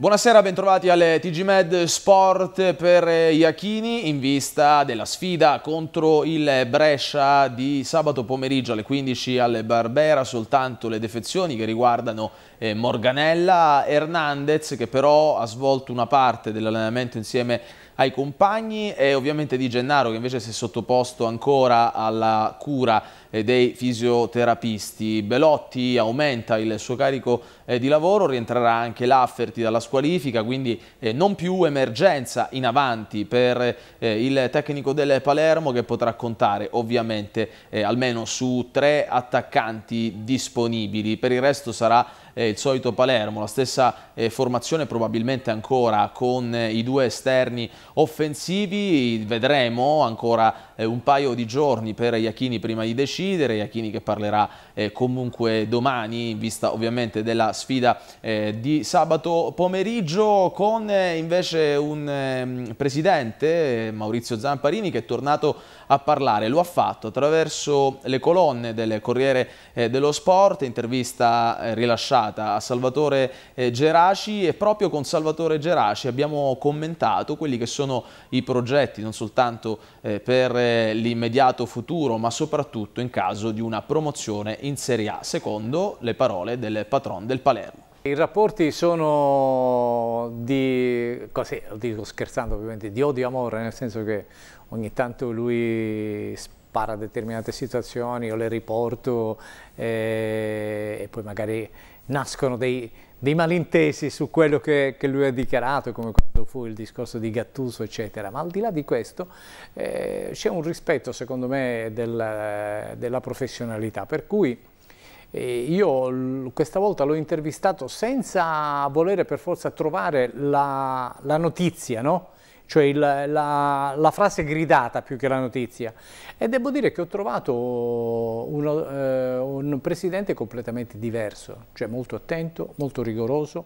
Buonasera, bentrovati alle TG Med Sport per eh, Iachini in vista della sfida contro il Brescia di sabato pomeriggio alle 15 alle Barbera, soltanto le defezioni che riguardano eh, Morganella, Hernandez che però ha svolto una parte dell'allenamento insieme ai compagni e ovviamente di Gennaro che invece si è sottoposto ancora alla cura eh, dei fisioterapisti. Belotti aumenta il suo carico eh, di lavoro, rientrerà anche Lafferti dalla squalifica, quindi eh, non più emergenza in avanti per il tecnico del Palermo che potrà contare ovviamente almeno su tre attaccanti disponibili. Per il resto sarà il solito Palermo, la stessa formazione probabilmente ancora con i due esterni offensivi, vedremo ancora eh, un paio di giorni per Iachini prima di decidere, Iachini che parlerà eh, comunque domani in vista ovviamente della sfida eh, di sabato pomeriggio con eh, invece un ehm, presidente, eh, Maurizio Zamparini, che è tornato a parlare, lo ha fatto attraverso le colonne del Corriere dello Sport, intervista rilasciata a Salvatore Geraci e proprio con Salvatore Geraci abbiamo commentato quelli che sono i progetti non soltanto per l'immediato futuro, ma soprattutto in caso di una promozione in Serie A, secondo le parole del patron del Palermo. I rapporti sono di, così, lo dico scherzando ovviamente, di odio e amore, nel senso che ogni tanto lui spara determinate situazioni, io le riporto eh, e poi magari nascono dei, dei malintesi su quello che, che, lui ha dichiarato, come quando fu il discorso di Gattuso, eccetera. Ma al di là di questo eh, c'è un rispetto, secondo me, del, della professionalità, per cui eh, io questa volta l'ho intervistato senza volere per forza trovare la, la notizia, no? cioè il, la, la, frase gridata più che la notizia. E devo dire che ho trovato uno, eh, un presidente completamente diverso, cioè molto attento, molto rigoroso,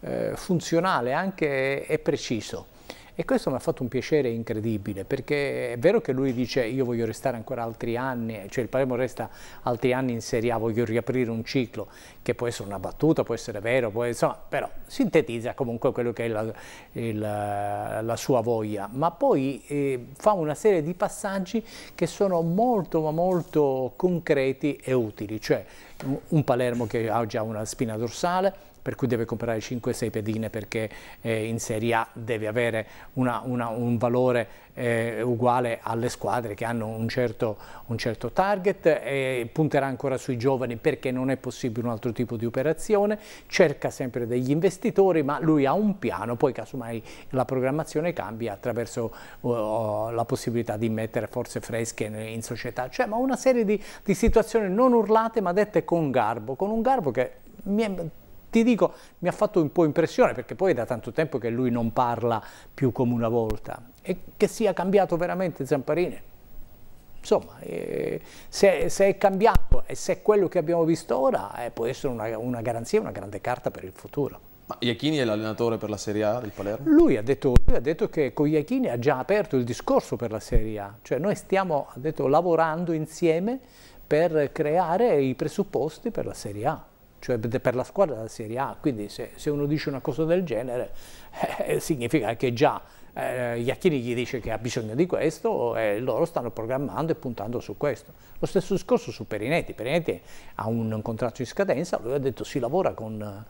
eh, funzionale anche e preciso. E questo mi ha fatto un piacere incredibile, perché è vero che lui dice io voglio restare ancora altri anni, cioè il Palermo resta altri anni in Serie A, voglio riaprire un ciclo, che può essere una battuta, può essere vero, può, insomma, però sintetizza comunque quello che è la, il, la sua voglia, ma poi eh, fa una serie di passaggi che sono molto ma molto concreti e utili, cioè un Palermo che ha già una spina dorsale, per cui deve comprare 5-6 pedine perché eh, in Serie A deve avere una, una, un valore eh, uguale alle squadre che hanno un certo, un certo target, eh, punterà ancora sui giovani perché non è possibile un altro tipo di operazione, cerca sempre degli investitori ma lui ha un piano, poi casomai la programmazione cambia attraverso uh, la possibilità di mettere forze fresche in, in società, cioè ma una serie di, di situazioni non urlate ma dette con garbo, con un garbo che mi è ti dico, mi ha fatto un po' impressione perché poi è da tanto tempo che lui non parla più come una volta e che sia cambiato veramente Zamparini. Insomma, eh, se, se, è cambiato e se è quello che abbiamo visto ora, eh, può essere una, una garanzia, una grande carta per il futuro. Ma Iachini è l'allenatore per la Serie A del Palermo? Lui ha, detto, lui ha detto che con Iachini ha già aperto il discorso per la Serie A, cioè noi stiamo detto, lavorando insieme per creare i presupposti per la Serie A cioè per la squadra della Serie A, quindi se, se uno dice una cosa del genere eh, significa che già eh, Iacchini gli dice che ha bisogno di questo e loro stanno programmando e puntando su questo. Lo stesso discorso su Perinetti, Perinetti ha un, un contratto in scadenza, lui ha detto si lavora con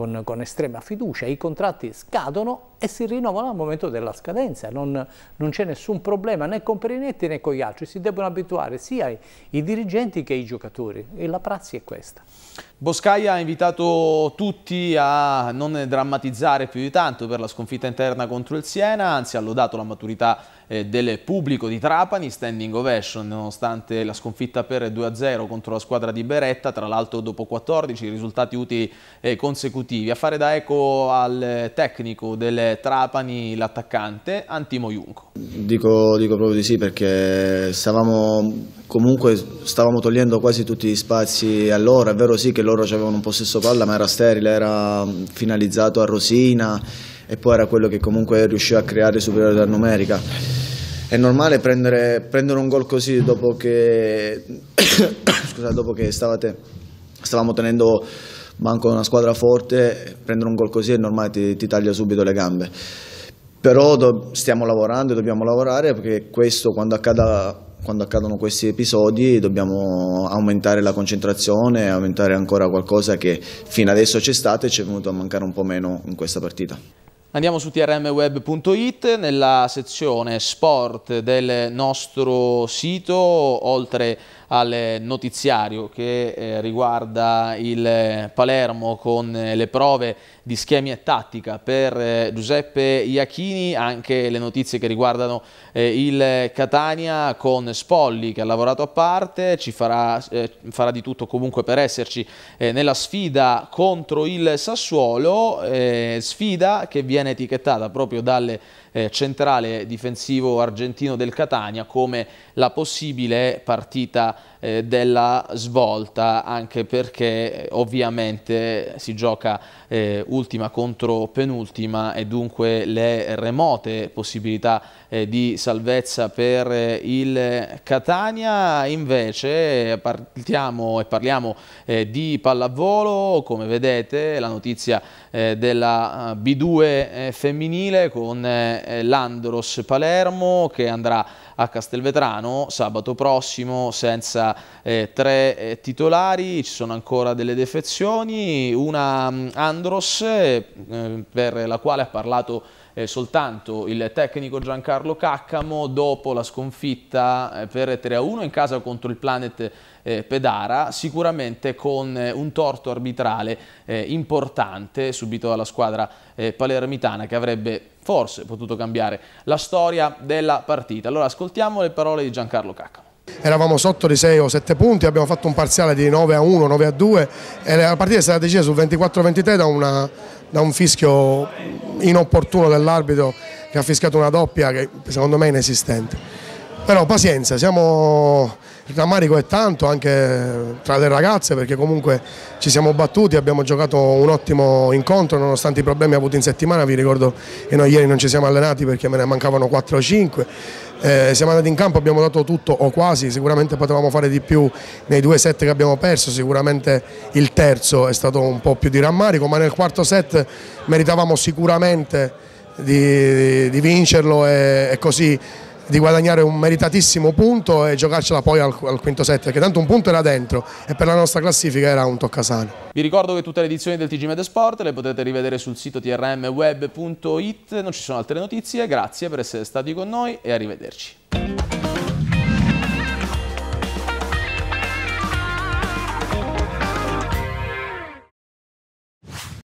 con, con, estrema fiducia, i contratti scadono e si rinnovano al momento della scadenza, non, non c'è nessun problema né con Perinetti né con gli altri, si debbono abituare sia i, i dirigenti che i giocatori e la prassi è questa. Boscaia ha invitato tutti a non drammatizzare più di tanto per la sconfitta interna contro il Siena, anzi ha lodato la maturità eh, del pubblico di Trapani, standing ovation nonostante la sconfitta per 2-0 contro la squadra di Beretta, tra l'altro dopo 14 risultati utili consecutivi. A fare da eco al tecnico del Trapani, l'attaccante Antimo Junco. Dico, dico proprio di sì perché stavamo comunque stavamo togliendo quasi tutti gli spazi a loro, è vero sì che loro avevano un possesso palla ma era sterile, era finalizzato a Rosina e poi era quello che comunque riusciva a creare superiorità numerica è normale prendere, prendere un gol così dopo che, scusate, dopo che stavate, stavamo tenendo manco una squadra forte, prendere un gol così è normale, ti, ti taglia subito le gambe. Però do, stiamo lavorando e dobbiamo lavorare perché questo quando accada quando accadono questi episodi dobbiamo aumentare la concentrazione, aumentare ancora qualcosa che fino adesso c'è stato e ci è venuto a mancare un po' meno in questa partita. Andiamo su trmweb.it, nella sezione sport del nostro sito, oltre al notiziario che eh, riguarda il eh, Palermo con eh, le prove di schemi e tattica per eh, Giuseppe Iachini, anche le notizie che riguardano eh, il eh, Catania con Spolli che ha lavorato a parte, ci farà, farà di tutto comunque per esserci nella sfida contro il Sassuolo, sfida che viene etichettata proprio dalle eh, centrale difensivo argentino del Catania come la possibile partita eh, della svolta anche perché eh, ovviamente si gioca eh, ultima contro penultima e dunque le remote possibilità eh, di salvezza per eh, il Catania invece partiamo e parliamo eh, di pallavolo come vedete la notizia della B2 femminile con l'Andros Palermo che andrà a Castelvetrano sabato prossimo senza eh, tre eh, titolari, ci sono ancora delle defezioni, una mm, Andros eh, eh, per la quale ha parlato eh, soltanto il tecnico Giancarlo Caccamo dopo la sconfitta eh, per 3-1 in casa contro il Planet eh, Pedara, sicuramente con eh, un torto arbitrale eh, importante subito dalla squadra eh, palermitana che avrebbe forse potuto cambiare la storia della partita. Allora ascoltiamo le parole di Giancarlo Caccamo. Eravamo sotto di 6 o 7 punti, abbiamo fatto un parziale di 9 a 1, 9 a 2 e la partita è stata decisa sul 24-23 da, da un fischio inopportuno dell'arbitro che ha fischiato una doppia che secondo me è inesistente. Però pazienza, siamo il rammarico è tanto anche tra le ragazze perché comunque ci siamo battuti, abbiamo giocato un ottimo incontro nonostante i problemi avuti in settimana, vi ricordo che noi ieri non ci siamo allenati perché me ne mancavano 4 o 5, eh, siamo andati in campo, abbiamo dato tutto o quasi, sicuramente potevamo fare di più nei due set che abbiamo perso, sicuramente il terzo è stato un po' più di rammarico, ma nel quarto set meritavamo sicuramente di, di vincerlo e, e così di guadagnare un meritatissimo punto e giocarcela poi al, al quinto set, perché tanto un punto era dentro e per la nostra classifica era un toccasano. Vi ricordo che tutte le edizioni del TG Med Sport le potete rivedere sul sito trmweb.it, non ci sono altre notizie, grazie per essere stati con noi e arrivederci.